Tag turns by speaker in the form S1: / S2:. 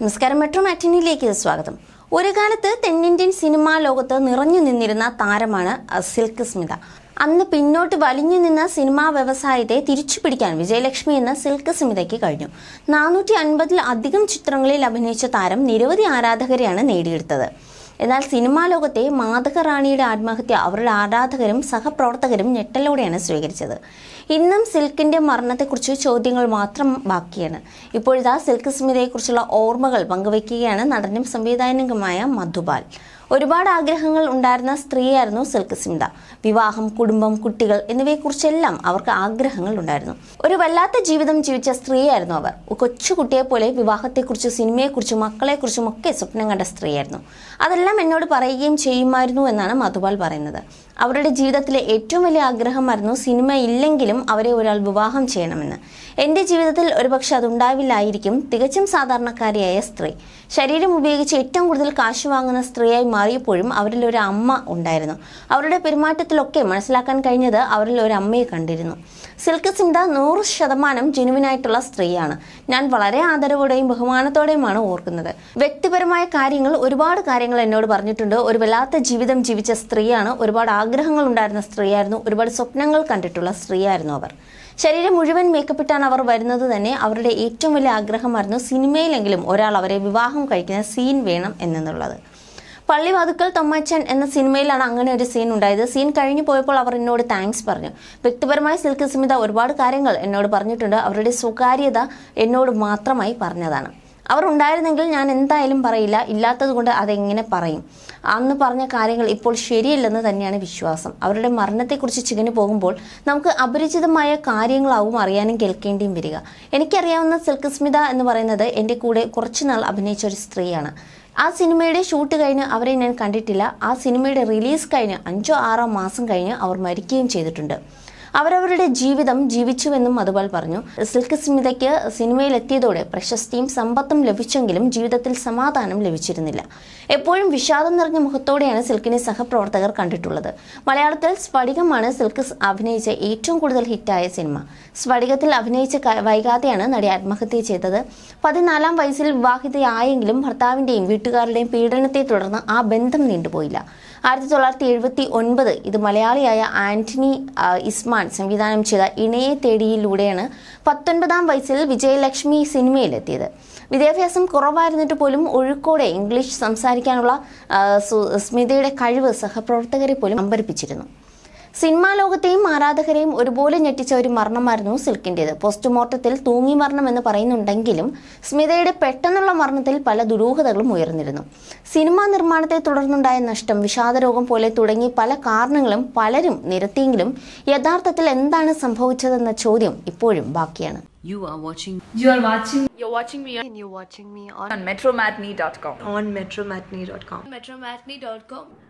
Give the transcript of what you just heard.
S1: നമസ്കാരം മെട്രോ മാറ്റിനിയിലേക്ക് സ്വാഗതം ഒരു കാലത്ത് തെന്നിന്ത്യൻ സിനിമാ ലോകത്ത് നിറഞ്ഞു നിന്നിരുന്ന താരമാണ് സിൽക്ക് സ്മിത അന്ന് പിന്നോട്ട് വലിഞ്ഞു നിന്ന സിനിമാ വ്യവസായത്തെ തിരിച്ചു പിടിക്കാൻ വിജയലക്ഷ്മി എന്ന സിൽക്ക് സ്മിതയ്ക്ക് കഴിഞ്ഞു നാനൂറ്റി അൻപതിൽ അധികം ചിത്രങ്ങളിൽ അഭിനയിച്ച താരം നിരവധി ആരാധകരെയാണ് നേടിയെടുത്തത് എന്നാൽ സിനിമാ ലോകത്തെ റാണിയുടെ ആത്മഹത്യ അവരുടെ ആരാധകരും സഹപ്രവർത്തകരും ഞെട്ടലോടെയാണ് സ്വീകരിച്ചത് ഇന്നും സിൽക്കിന്റെ മരണത്തെക്കുറിച്ച് ചോദ്യങ്ങൾ മാത്രം ബാക്കിയാണ് ഇപ്പോഴിതാ സിൽക്ക് സ്മിതയെക്കുറിച്ചുള്ള ഓർമ്മകൾ പങ്കുവയ്ക്കുകയാണ് നടനും സംവിധായകനുമായ മധുബാൽ ഒരുപാട് ആഗ്രഹങ്ങൾ ഉണ്ടായിരുന്ന സ്ത്രീയായിരുന്നു സിൽക്ക് സ്മിത വിവാഹം കുടുംബം കുട്ടികൾ എന്നിവയെക്കുറിച്ചെല്ലാം അവർക്ക് ആഗ്രഹങ്ങൾ ഉണ്ടായിരുന്നു ഒരു വല്ലാത്ത ജീവിതം ജീവിച്ച സ്ത്രീയായിരുന്നു അവർ കൊച്ചുകുട്ടിയെ പോലെ വിവാഹത്തെക്കുറിച്ചും സിനിമയെക്കുറിച്ചും മക്കളെക്കുറിച്ചും ഒക്കെ സ്വപ്നം കണ്ട സ്ത്രീയായിരുന്നു അതെല്ലാം എന്നോട് പറയുകയും ചെയ്യുമായിരുന്നു എന്നാണ് മധുപാൽ പറയുന്നത് അവരുടെ ജീവിതത്തിലെ ഏറ്റവും വലിയ ആഗ്രഹമായിരുന്നു സിനിമ ഇല്ലെങ്കിലും അവരെ ഒരാൾ വിവാഹം ചെയ്യണമെന്ന് എൻ്റെ ജീവിതത്തിൽ ഒരുപക്ഷെ അതുണ്ടാവില്ലായിരിക്കും തികച്ചും സാധാരണക്കാരിയായ സ്ത്രീ ശരീരം ഉപയോഗിച്ച് ഏറ്റവും കൂടുതൽ കാശ് വാങ്ങുന്ന സ്ത്രീയായി മാറിയപ്പോഴും അവരിൽ ഒരു അമ്മ ഉണ്ടായിരുന്നു അവരുടെ പെരുമാറ്റത്തിലൊക്കെ മനസ്സിലാക്കാൻ കഴിഞ്ഞത് അവരിൽ ഒരു അമ്മയെ കണ്ടിരുന്നു സിൽക്ക് സിന്ധ നൂറ് ശതമാനം ജെനുവിനായിട്ടുള്ള സ്ത്രീയാണ് ഞാൻ വളരെ ആദരവോടെയും ബഹുമാനത്തോടെയുമാണ് ഓർക്കുന്നത് വ്യക്തിപരമായ കാര്യങ്ങൾ ഒരുപാട് കാര്യങ്ങൾ എന്നോട് പറഞ്ഞിട്ടുണ്ട് ഒരു വല്ലാത്ത ജീവിതം ജീവിച്ച സ്ത്രീയാണ് ഒരുപാട് ആഗ്രഹങ്ങൾ ഉണ്ടായിരുന്ന സ്ത്രീയായിരുന്നു ഒരുപാട് സ്വപ്നങ്ങൾ കണ്ടിട്ടുള്ള സ്ത്രീയായിരുന്നു അവർ ശരീരം മുഴുവൻ മേക്കപ്പിട്ടാണ് അവർ വരുന്നത് തന്നെ അവരുടെ ഏറ്റവും വലിയ ആഗ്രഹമായിരുന്നു സിനിമയിലെങ്കിലും ഒരാൾ അവരെ വിവാഹം കഴിക്കുന്ന സീൻ വേണം എന്നുള്ളത് പള്ളിവാതുക്കൽ തൊമ്മച്ചൻ എന്ന സിനിമയിലാണ് അങ്ങനെ ഒരു സീൻ ഉണ്ടായത് സീൻ കഴിഞ്ഞു പോയപ്പോൾ അവർ എന്നോട് താങ്ക്സ് പറഞ്ഞു വ്യക്തിപരമായ സിൽക്ക് സ്മിത ഒരുപാട് കാര്യങ്ങൾ എന്നോട് പറഞ്ഞിട്ടുണ്ട് അവരുടെ സ്വകാര്യത എന്നോട് മാത്രമായി പറഞ്ഞതാണ് അവർ ഉണ്ടായിരുന്നെങ്കിൽ ഞാൻ എന്തായാലും പറയില്ല ഇല്ലാത്തത് കൊണ്ട് അതെങ്ങനെ പറയും അന്ന് പറഞ്ഞ കാര്യങ്ങൾ ഇപ്പോൾ ശരിയല്ലെന്ന് തന്നെയാണ് വിശ്വാസം അവരുടെ മരണത്തെക്കുറിച്ച് ചികഞ്ഞു പോകുമ്പോൾ നമുക്ക് അപരിചിതമായ കാര്യങ്ങളാവും അറിയാനും കേൾക്കേണ്ടിയും വരിക എനിക്കറിയാവുന്ന സിൽക്ക് സ്മിത എന്ന് പറയുന്നത് എൻ്റെ കൂടെ കുറച്ചുനാൾ അഭിനയിച്ച ഒരു സ്ത്രീയാണ് ആ സിനിമയുടെ ഷൂട്ട് കഴിഞ്ഞ് അവരെ ഞാൻ കണ്ടിട്ടില്ല ആ സിനിമയുടെ റിലീസ് കഴിഞ്ഞ് അഞ്ചോ ആറോ മാസം കഴിഞ്ഞ് അവർ മരിക്കുകയും ചെയ്തിട്ടുണ്ട് അവരവരുടെ ജീവിതം ജീവിച്ചുവെന്നും മധുപാൽ പറഞ്ഞു സിൽക്ക് സ്മിതയ്ക്ക് സിനിമയിലെത്തിയതോടെ പ്രശസ്തിയും സമ്പത്തും ലഭിച്ചെങ്കിലും ജീവിതത്തിൽ സമാധാനം ലഭിച്ചിരുന്നില്ല എപ്പോഴും വിഷാദം നിറഞ്ഞ മുഖത്തോടെയാണ് സിൽക്കിനെ സഹപ്രവർത്തകർ കണ്ടിട്ടുള്ളത് മലയാളത്തിൽ സ്ഫടികമാണ് സിൽക്ക് അഭിനയിച്ച ഏറ്റവും കൂടുതൽ ഹിറ്റായ സിനിമ സ്ഫടികത്തിൽ അഭിനയിച്ച വൈകാതെയാണ് നടി ആത്മഹത്യ ചെയ്തത് പതിനാലാം വയസ്സിൽ വിവാഹിതയായെങ്കിലും ഭർത്താവിൻ്റെയും വീട്ടുകാരുടെയും പീഡനത്തെ തുടർന്ന് ആ ബന്ധം നീണ്ടുപോയില്ല ആയിരത്തി തൊള്ളായിരത്തി എഴുപത്തി ഒൻപത് ഇത് മലയാളിയായ ആന്റണി ഇസ്മാൻ സംവിധാനം ചെയ്ത ഇണയെ തേടിയിലൂടെയാണ് പത്തൊൻപതാം വയസ്സിൽ വിജയലക്ഷ്മി സിനിമയിലെത്തിയത് വിദ്യാഭ്യാസം കുറവായിരുന്നിട്ട് പോലും ഒഴുക്കോടെ ഇംഗ്ലീഷ് സംസാരിക്കാനുള്ള സ്മിതയുടെ കഴിവ് സഹപ്രവർത്തകരെ പോലും അമ്പരിപ്പിച്ചിരുന്നു സിനിമാ ലോകത്തെയും ആരാധകരെയും ഒരുപോലെ ഞെട്ടിച്ച ഒരു മരണമായിരുന്നു സിൽക്കിൻ്റെത് പോസ്റ്റ്മോർട്ടത്തിൽ തൂങ്ങി മരണം എന്ന് പറയുന്നുണ്ടെങ്കിലും സ്മിതയുടെ പെട്ടെന്നുള്ള മരണത്തിൽ പല ദുരൂഹതകളും ഉയർന്നിരുന്നു സിനിമാ നിർമ്മാണത്തെ തുടർന്നുണ്ടായ നഷ്ടം വിഷാദരോഗം പോലെ തുടങ്ങി പല കാരണങ്ങളും പലരും നിരത്തിയെങ്കിലും യഥാർത്ഥത്തിൽ എന്താണ് സംഭവിച്ചതെന്ന ചോദ്യം ഇപ്പോഴും ബാക്കിയാണ് You are watching. You are watching. You're watching me. And you're watching me on, on metromatney.com. On metromatney.com. Metromatney.com.